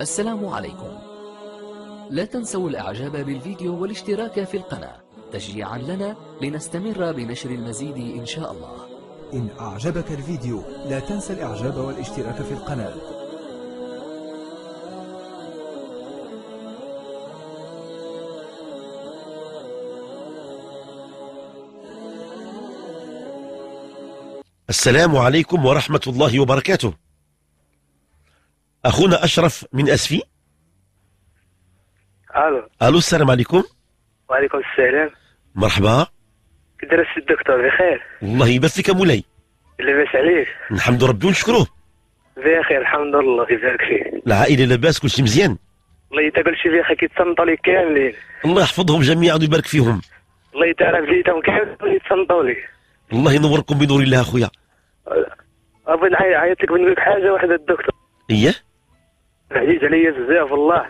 السلام عليكم لا تنسوا الاعجاب بالفيديو والاشتراك في القناة تشجيعا لنا لنستمر بنشر المزيد ان شاء الله إن أعجبك الفيديو لا تنسى الإعجاب والاشتراك في القناة السلام عليكم ورحمة الله وبركاته اخونا اشرف من اسفي الو الو السلام عليكم وعليكم السلام مرحبا كدرس الدكتور بخير الله يبارك فيك مولاي لاباس عليك نحمد ربي ونشكروه بخير الحمد لله يبارك فيك العائله لاباس كل شيء مزيان الله كل شي بخير كيتصنتوا لي كاملين الله يحفظهم جميعا ويبارك فيهم الله يتعرف جيتهم كاملين يتسنطوا لي الله ينوركم بنور الله اخويا ابغي نعيط لك بنقول لك حاجه واحده الدكتور اييه عزيز عليا بزاف والله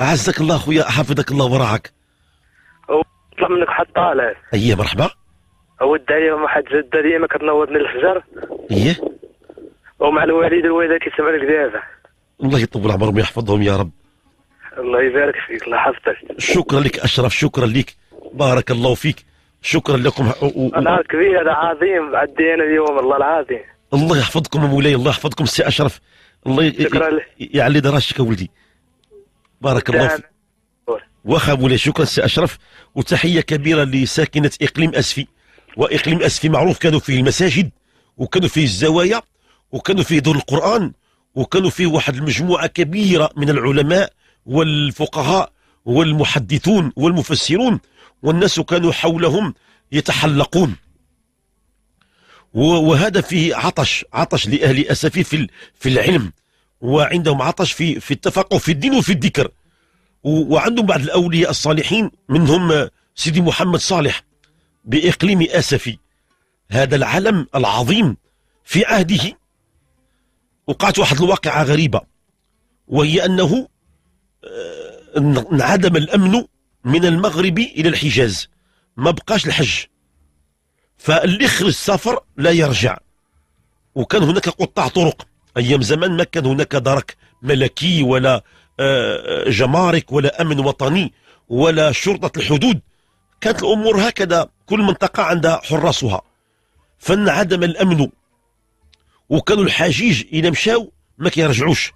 اعزك الله خويا حفظك الله ورعاك وطلع منك حد طالع اي مرحبا اود دايما واحد جده ديما كتنوض الحجر ايه ومع الوالد الوالده كيسمع لك دابا الله يطول عمرهم ويحفظهم يا رب الله يبارك فيك الله يحفظك شكرا لك اشرف شكرا لك بارك الله فيك شكرا لكم نهار كبير هذا عظيم عندي انا اليوم والله العظيم الله يحفظكم مولاي الله يحفظكم سي اشرف الله يعلي درجتك ولدي بارك الله نعم. فيك واخا مولاي شكرا سي اشرف وتحيه كبيره لساكنه اقليم اسفي واقليم اسفي معروف كانوا فيه المساجد وكانوا فيه الزوايا وكانوا فيه دور القران وكانوا فيه واحد المجموعه كبيره من العلماء والفقهاء والمحدثون والمفسرون والناس كانوا حولهم يتحلقون وهذا فيه عطش عطش لأهل أسفي في في العلم وعندهم عطش في في التفقه في الدين وفي الذكر وعندهم بعض الأولياء الصالحين منهم سيدي محمد صالح بإقليم أسفي هذا العلم العظيم في عهده وقعت واحد الواقعة غريبة وهي أنه آه، انعدم الأمن من المغرب إلى الحجاز ما بقاش الحج فاللي خرج سافر لا يرجع وكان هناك قطاع طرق ايام زمان ما كان هناك درك ملكي ولا آه، آه، جمارك ولا امن وطني ولا شرطه الحدود كانت الامور هكذا كل منطقه عندها حراسها فانعدم الامن وكانوا الحجيج اذا مشاو ما كيرجعوش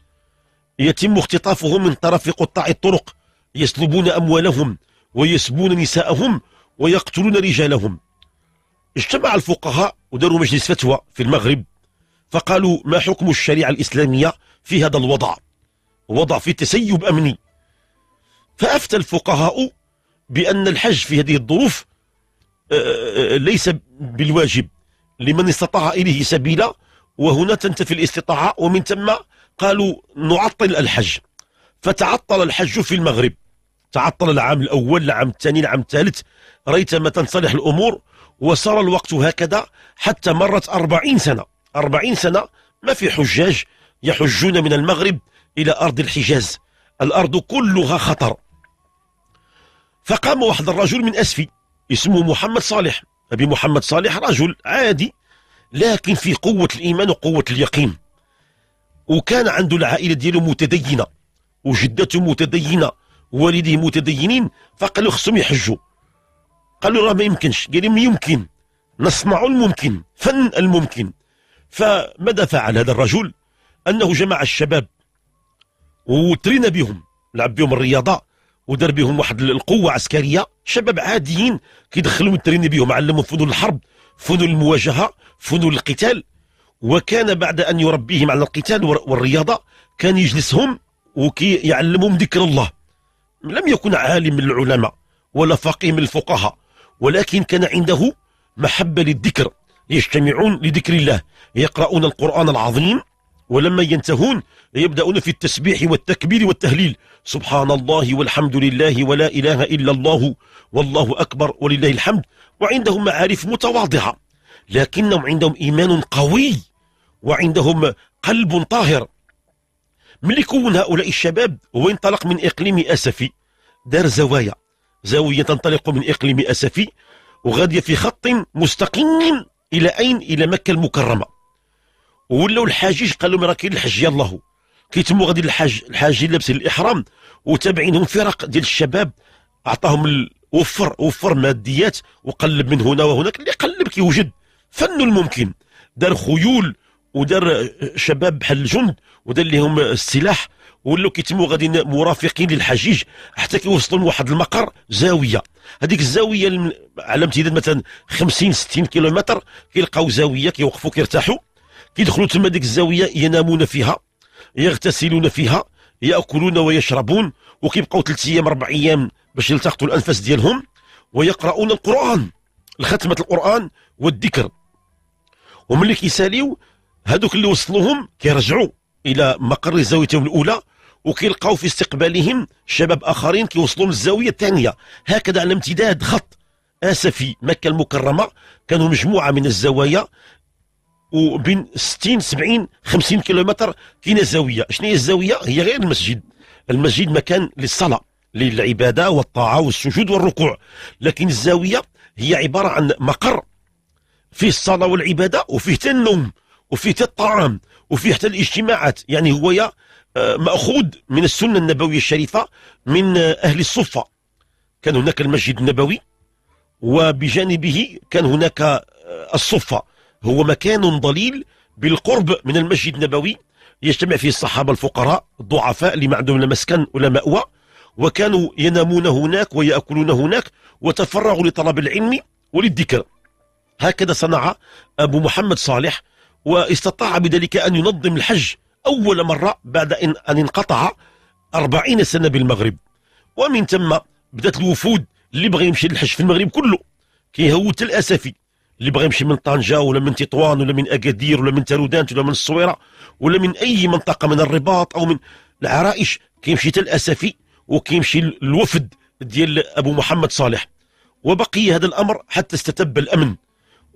يتم اختطافهم من طرف قطاع الطرق يسلبون اموالهم ويسبون نساءهم ويقتلون رجالهم اجتمع الفقهاء وداروا مجلس فتوى في المغرب فقالوا ما حكم الشريعة الإسلامية في هذا الوضع وضع في تسيب أمني فأفتى الفقهاء بأن الحج في هذه الظروف آه، آه، آه، ليس بالواجب لمن استطاع إليه سبيلا وهنا تنتفي الاستطاعة ومن ثم قالوا نعطل الحج فتعطل الحج في المغرب تعطل العام الأول العام الثاني العام الثالث ما تنصلح الأمور وصار الوقت هكذا حتى مرت أربعين سنة أربعين سنة ما في حجاج يحجون من المغرب إلى أرض الحجاز الأرض كلها خطر فقام واحد الرجل من أسفي اسمه محمد صالح أبي محمد صالح رجل عادي لكن في قوة الإيمان وقوة اليقين وكان عنده العائلة ديالو متدينة وجدته متدينة والديه متدينين فقالوا خصهم يحجوا قالوا راه ما يمكنش قال لهم يمكن نصنع الممكن فن الممكن فماذا فعل هذا الرجل انه جمع الشباب وترينا بهم لعب بهم الرياضه ودار بهم واحد القوه عسكريه شباب عاديين كيدخلوا التريني بهم علمهم فنون الحرب فنون المواجهه فنون القتال وكان بعد ان يربيهم على القتال والرياضه كان يجلسهم ويعلمهم ذكر الله لم يكن عالم من العلماء ولا فقيه من الفقهاء ولكن كان عنده محبة للذكر يجتمعون لذكر الله يقرؤون القرآن العظيم ولما ينتهون يبدأون في التسبيح والتكبير والتهليل سبحان الله والحمد لله ولا إله إلا الله والله أكبر ولله الحمد وعندهم معارف متواضعة لكنهم عندهم إيمان قوي وعندهم قلب طاهر ملي كون هؤلاء الشباب وانطلق من إقليم أسفي دار زوايا زاوية تنطلق من إقليم أسفي وغادية في خط مستقيم إلى أين إلى مكة المكرمة ولاو الحاجيج قالوا راه كاين الحج يالله كيتموا غادي الحاج الحاج لابس الإحرام وتابعينهم فرق ديال الشباب أعطاهم وفر وفر ماديات وقلب من هنا وهناك اللي قلب كيوجد فن الممكن دار خيول ودار شباب بحال الجند ودار لهم السلاح ولاو كيتموا غاديين مرافقين للحجيج حتى كيوصلوا لواحد المقر زاويه هذيك الزاويه على امتداد مثلا 50 60 كيلومتر كيلقاو زاويه كيوقفوا كيرتاحوا كيدخلوا تما ديك الزاويه ينامون فيها يغتسلون فيها ياكلون ويشربون وكيبقاو ثلاث ايام اربع ايام باش يلتقطوا الانفاس ديالهم ويقرؤون القران الختمة القران والذكر وملي كيساليو هذوك اللي وصلوهم كيرجعوا الى مقر زاويتهم الاولى وكيلقاو في استقبالهم شباب اخرين كيوصلوا من الزاويه الثانيه هكذا على امتداد خط اسفي مكه المكرمه كانوا مجموعه من الزوايا وبين 60 70 50 كيلومتر كاينه زاويه شنو هي الزاويه هي غير المسجد المسجد مكان للصلاه للعباده والطاعه والسجود والركوع لكن الزاويه هي عباره عن مقر فيه الصلاه والعباده وفيه النوم وفيه الطعام وفيه حتى الاجتماعات يعني هو آه، مأخوذ من السنة النبوية الشريفة من آه، أهل الصفة كان هناك المسجد النبوي وبجانبه كان هناك آه، الصفة هو مكان ضليل بالقرب من المسجد النبوي يجتمع فيه الصحابة الفقراء الضعفاء اللي ما عندهم لا مسكن ولا مأوى وكانوا ينامون هناك ويأكلون هناك وتفرغوا لطلب العلم وللذكر هكذا صنع أبو محمد صالح واستطاع بذلك أن ينظم الحج أول مرة بعد أن انقطع أربعين سنة بالمغرب ومن ثم بدات الوفود اللي بغى يمشي للحج في المغرب كله كيهوت الاسفي اللي بغى يمشي من طنجه ولا من تطوان ولا من اكادير ولا من تارودانت ولا من الصويره ولا من اي منطقه من الرباط او من العرائش كيمشي تل الاسفي وكيمشي الوفد ديال ابو محمد صالح وبقي هذا الامر حتى استتب الامن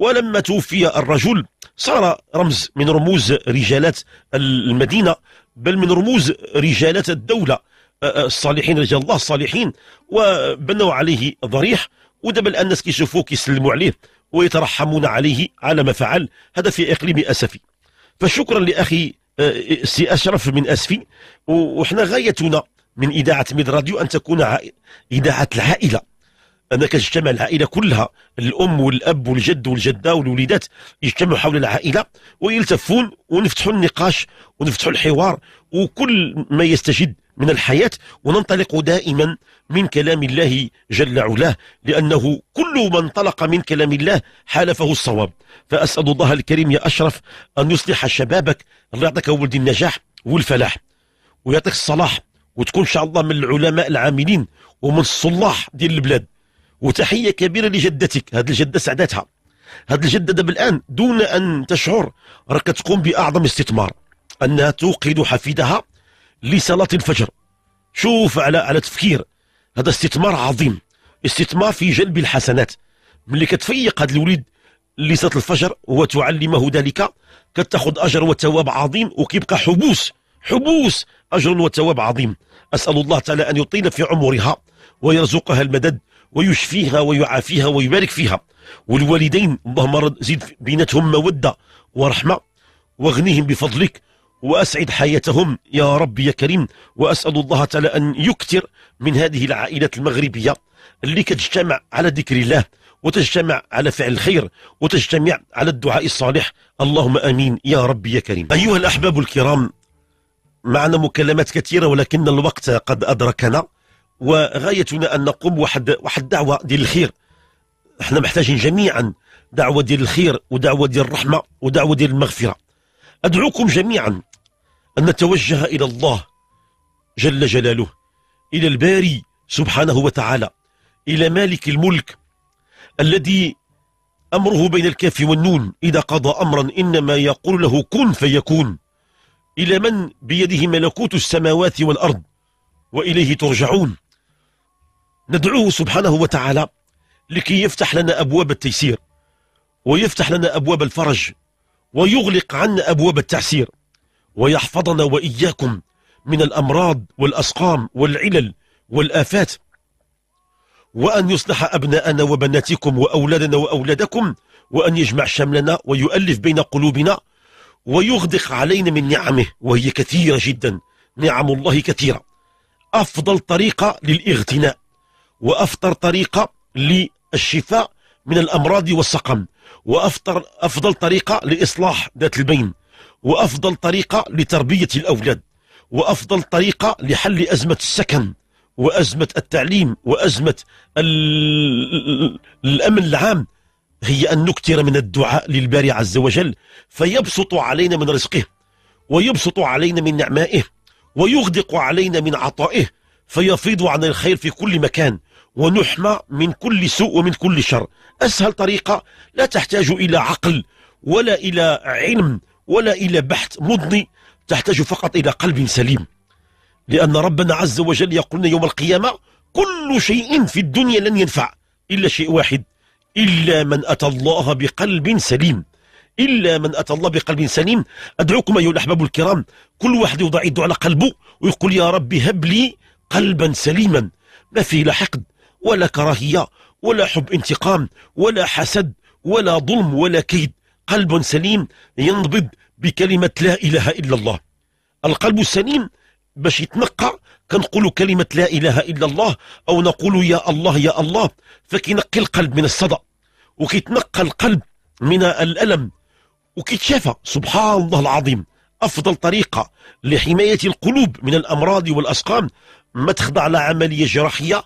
ولما توفي الرجل صار رمز من رموز رجالات المدينة بل من رموز رجالات الدولة آه، آه، الصالحين رجال الله الصالحين وبنوا عليه ضريح ودابا الآن الناس كيشوفوه كيسلموا عليه ويترحمون عليه على ما فعل هذا في إقليم أسفي فشكرا لأخي آه، سي أشرف من أسفي وإحنا غايتنا من إذاعة ميد راديو أن تكون إذاعة العائلة انا اجتمع العائله كلها الام والاب والجد والجده والوليدات يجتمعوا حول العائله ويلتفون ونفتحوا النقاش ونفتحوا الحوار وكل ما يستجد من الحياه وننطلق دائما من كلام الله جل علاه لانه كل ما انطلق من كلام الله حالفه الصواب فاسال الله الكريم يا اشرف ان يصلح شبابك الله يعطيك ولدي النجاح والفلاح ويعطيك الصلاح وتكون ان شاء الله من العلماء العاملين ومن الصلاح ديال البلاد وتحية كبيرة لجدتك هذه الجدة سعدتها هذه الجدة دابا الآن دون أن تشعر راك تقوم بأعظم استثمار أنها توقد حفيدها لصلاة الفجر شوف على على تفكير هذا استثمار عظيم استثمار في جلب الحسنات ملي كتفيق هذا الوليد لصلاة الفجر وتعلمه ذلك كتاخذ أجر وثواب عظيم وكيبقى حبوس حبوس أجر وثواب عظيم أسأل الله تعالى أن يطيل في عمرها ويرزقها المدد ويشفيها ويعافيها ويبارك فيها والوالدين اللهم رد زد بيناتهم مودة ورحمة واغنيهم بفضلك وأسعد حياتهم يا ربي يا كريم وأسأل الله تعالى أن يكثر من هذه العائلات المغربية اللي كتجتمع على ذكر الله وتجتمع على فعل الخير وتجتمع على الدعاء الصالح اللهم امين يا ربي يا كريم ايها الاحباب الكرام معنا مكالمات كثيره ولكن الوقت قد ادركنا وغايتنا ان نقوم واحد واحد الدعوه ديال الخير احنا محتاجين جميعا دعوه ديال الخير ودعوه ديال الرحمه ودعوه ديال المغفره ادعوكم جميعا ان نتوجه الى الله جل جلاله الى الباري سبحانه وتعالى الى مالك الملك الذي امره بين الكاف والنون اذا قضى امرا انما يقول له كن فيكون الى من بيده ملكوت السماوات والارض واليه ترجعون ندعوه سبحانه وتعالى لكي يفتح لنا أبواب التيسير ويفتح لنا أبواب الفرج ويغلق عنا أبواب التعسير ويحفظنا وإياكم من الأمراض والأسقام والعلل والآفات وأن يصلح أبناءنا وبناتكم وأولادنا وأولادكم وأن يجمع شملنا ويؤلف بين قلوبنا ويغدق علينا من نعمه وهي كثيرة جدا نعم الله كثيرة أفضل طريقة للإغتناء وأفطر طريقة للشفاء من الأمراض والسقم وأفطر أفضل طريقة لإصلاح ذات البين وأفضل طريقة لتربية الأولاد وأفضل طريقة لحل أزمة السكن وأزمة التعليم وأزمة الأمن العام هي أن نكثر من الدعاء للباري عز وجل فيبسط علينا من رزقه ويبسط علينا من نعمائه ويغدق علينا من عطائه فيفيض عن الخير في كل مكان ونحمى من كل سوء ومن كل شر أسهل طريقة لا تحتاج إلى عقل ولا إلى علم ولا إلى بحث مضني تحتاج فقط إلى قلب سليم لأن ربنا عز وجل يقولنا يوم القيامة كل شيء في الدنيا لن ينفع إلا شيء واحد إلا من أتى الله بقلب سليم إلا من أتى الله بقلب سليم أدعوكم أيها الأحباب الكرام كل واحد يضع يده على قلبه ويقول يا ربي هب لي قلبا سليما ما فيه لا حقد ولا كراهية ولا حب انتقام ولا حسد ولا ظلم ولا كيد قلب سليم ينضبط بكلمة لا إله إلا الله القلب السليم باش يتنقى كنقول كلمة لا إله إلا الله أو نقول يا الله يا الله فكينقي القلب من الصدأ وكيتنقى القلب من الألم وكيتشافى سبحان الله العظيم أفضل طريقة لحماية القلوب من الأمراض والأسقام ما تخضع لعملية جراحية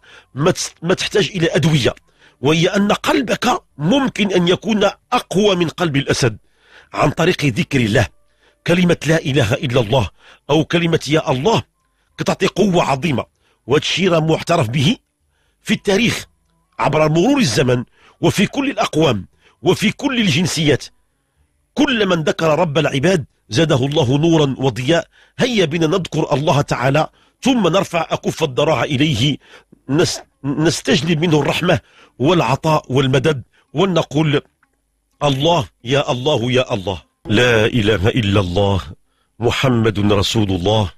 ما تحتاج إلى أدوية وهي أن قلبك ممكن أن يكون أقوى من قلب الأسد عن طريق ذكر الله كلمة لا إله إلا الله أو كلمة يا الله كتعطي قوة عظيمة وتشير معترف به في التاريخ عبر مرور الزمن وفي كل الأقوام وفي كل الجنسيات كل من ذكر رب العباد زاده الله نورا وضياء هيا بنا نذكر الله تعالى ثم نرفع أكف الضراعة إليه نستجلب منه الرحمة والعطاء والمدد ونقول الله يا الله يا الله لا إله إلا الله محمد رسول الله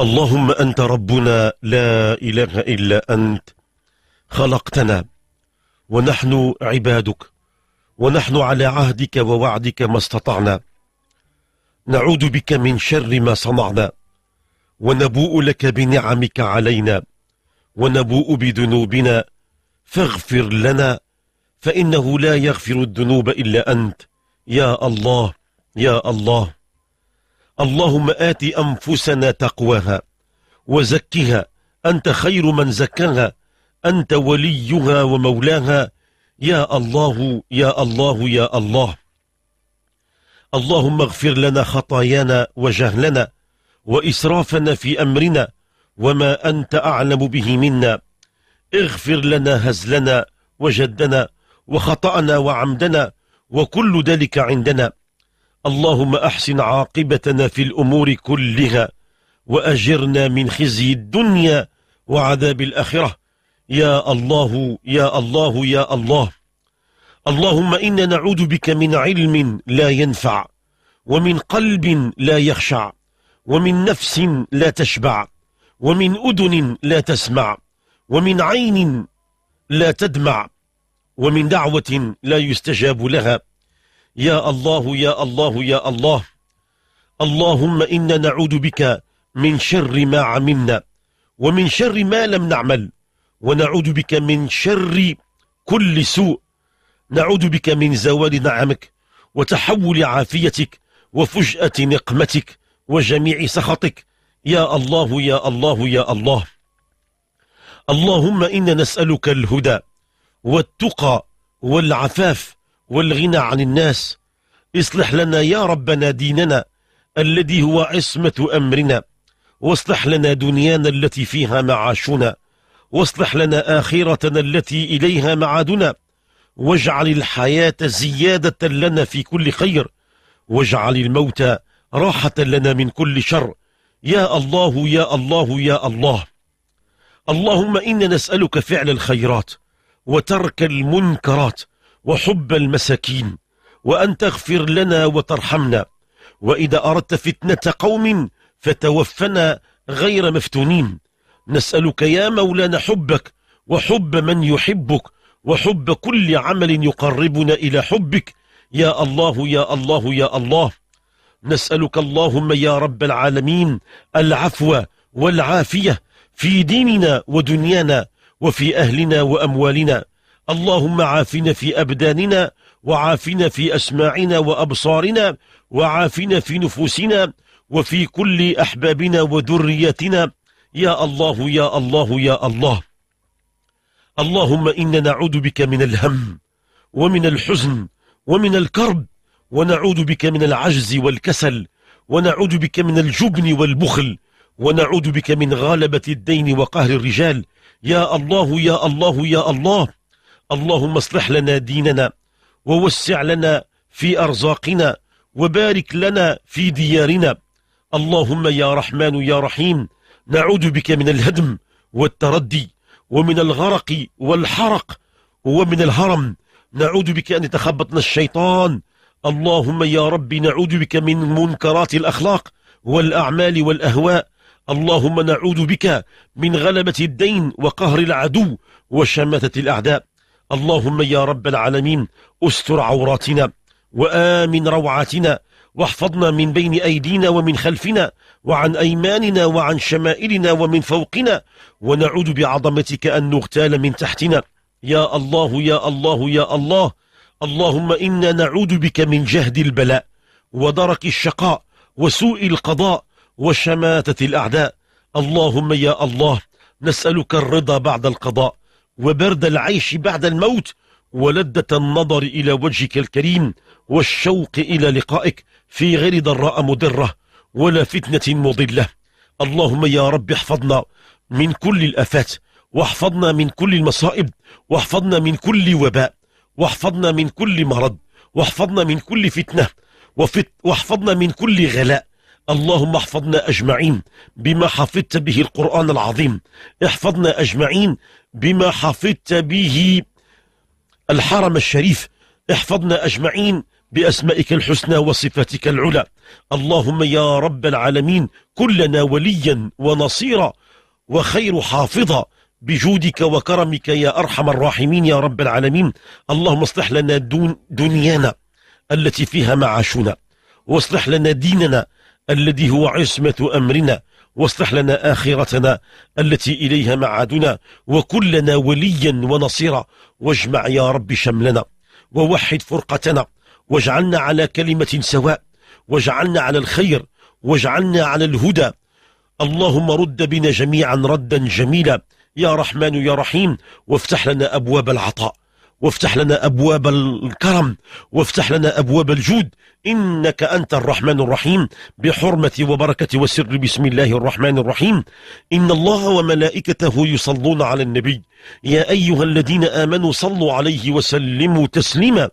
اللهم أنت ربنا لا إله إلا أنت خلقتنا ونحن عبادك ونحن على عهدك ووعدك ما استطعنا نعوذ بك من شر ما صنعنا ونبوء لك بنعمك علينا ونبوء بذنوبنا فاغفر لنا فإنه لا يغفر الذنوب إلا أنت يا الله يا الله اللهم آت أنفسنا تقواها وزكها أنت خير من زكاها أنت وليها ومولاها يا الله يا الله يا الله اللهم اغفر لنا خطايانا وجهلنا وإسرافنا في أمرنا وما أنت أعلم به منا اغفر لنا هزلنا وجدنا وخطأنا وعمدنا وكل ذلك عندنا اللهم أحسن عاقبتنا في الأمور كلها وأجرنا من خزي الدنيا وعذاب الآخرة يا الله يا الله يا الله اللهم إنا نعوذ بك من علم لا ينفع ومن قلب لا يخشع ومن نفس لا تشبع ومن أذن لا تسمع ومن عين لا تدمع ومن دعوة لا يستجاب لها يا الله يا الله يا الله اللهم إنا نعوذ بك من شر ما عملنا ومن شر ما لم نعمل ونعوذ بك من شر كل سوء نعوذ بك من زوال نعمك وتحول عافيتك وفجأة نقمتك وجميع سخطك يا الله يا الله يا الله اللهم إنا نسألك الهدى والتقى والعفاف والغنى عن الناس اصلح لنا يا ربنا ديننا الذي هو عصمة أمرنا واصلح لنا دنيانا التي فيها معاشنا واصلح لنا آخرتنا التي إليها معادنا واجعل الحياة زيادة لنا في كل خير واجعل الموت راحة لنا من كل شر يا الله يا الله يا الله اللهم إنا نسألك فعل الخيرات وترك المنكرات وحب المساكين وأن تغفر لنا وترحمنا وإذا أردت فتنة قوم فتوفنا غير مفتونين نسألك يا مولانا حبك وحب من يحبك وحب كل عمل يقربنا إلى حبك يا الله يا الله يا الله نسألك اللهم يا رب العالمين العفو والعافية في ديننا ودنيانا وفي أهلنا وأموالنا اللهم عافنا في أبداننا وعافنا في أسماعنا وأبصارنا وعافنا في نفوسنا وفي كل أحبابنا وذريتنا يا الله يا الله يا الله اللهم إنا نعوذ بك من الهم ومن الحزن ومن الكرب ونعوذ بك من العجز والكسل ونعوذ بك من الجبن والبخل ونعوذ بك من غالبة الدين وقهر الرجال يا الله يا الله يا الله اللهم اصلح لنا ديننا ووسع لنا في أرزاقنا وبارك لنا في ديارنا اللهم يا رحمن يا رحيم نعوذ بك من الهدم والتردي ومن الغرق والحرق ومن الهرم نعوذ بك أن يتخبطنا الشيطان اللهم يا رب نعوذ بك من منكرات الأخلاق والأعمال والأهواء اللهم نعوذ بك من غلبة الدين وقهر العدو وشماتة الأعداء اللهم يا رب العالمين استر عوراتنا وآمن روعاتنا واحفظنا من بين أيدينا ومن خلفنا وعن أيماننا وعن شمائلنا ومن فوقنا ونعوذ بعظمتك أن نغتال من تحتنا يا الله يا الله يا الله اللهم إنا نعوذ بك من جهد البلاء ودرك الشقاء وسوء القضاء وشماتة الأعداء اللهم يا الله نسألك الرضا بعد القضاء وبرد العيش بعد الموت ولذة النظر إلى وجهك الكريم والشوق إلى لقائك في غير ضراء مضرة ولا فتنة مضلة اللهم يا رب احفظنا من كل الآفات واحفظنا من كل المصائب واحفظنا من كل وباء واحفظنا من كل مرض واحفظنا من كل فتنة واحفظنا من كل غلاء اللهم احفظنا أجمعين بما حفظت به القرآن العظيم احفظنا أجمعين بما حفظت به الحرم الشريف احفظنا أجمعين بأسمائك الحسنى وصفاتك العلى اللهم يا رب العالمين كلنا وليا ونصيرا وخير حافظا بجودك وكرمك يا أرحم الراحمين يا رب العالمين اللهم اصلح لنا دون دنيانا التي فيها معاشنا واصلح لنا ديننا الذي هو عصمة أمرنا واصلح لنا آخرتنا التي إليها معادنا وكلنا وليا ونصيرا واجمع يا رب شملنا ووحد فرقتنا واجعلنا على كلمة سواء واجعلنا على الخير واجعلنا على الهدى اللهم رد بنا جميعا ردا جميلا يا رحمن يا رحيم وافتح لنا أبواب العطاء وافتح لنا أبواب الكرم وافتح لنا أبواب الجود إنك أنت الرحمن الرحيم بحرمة وبركة وسر بسم الله الرحمن الرحيم إن الله وملائكته يصلون على النبي يا أيها الذين آمنوا صلوا عليه وسلموا تسليما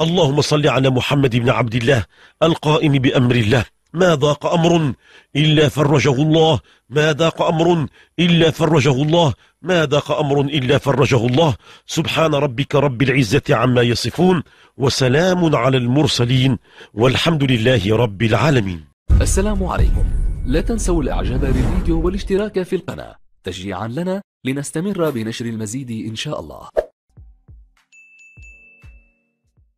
اللهم صل على محمد بن عبد الله القائم بأمر الله ما ضاق أمر إلا فرجه الله ما ضاق أمر إلا فرجه الله ما ضاق أمر إلا فرجه الله سبحان ربك رب العزة عما يصفون وسلام على المرسلين والحمد لله رب العالمين السلام عليكم لا تنسوا الإعجاب بالفيديو والاشتراك في القناة تشجيعا لنا لنستمر بنشر المزيد إن شاء الله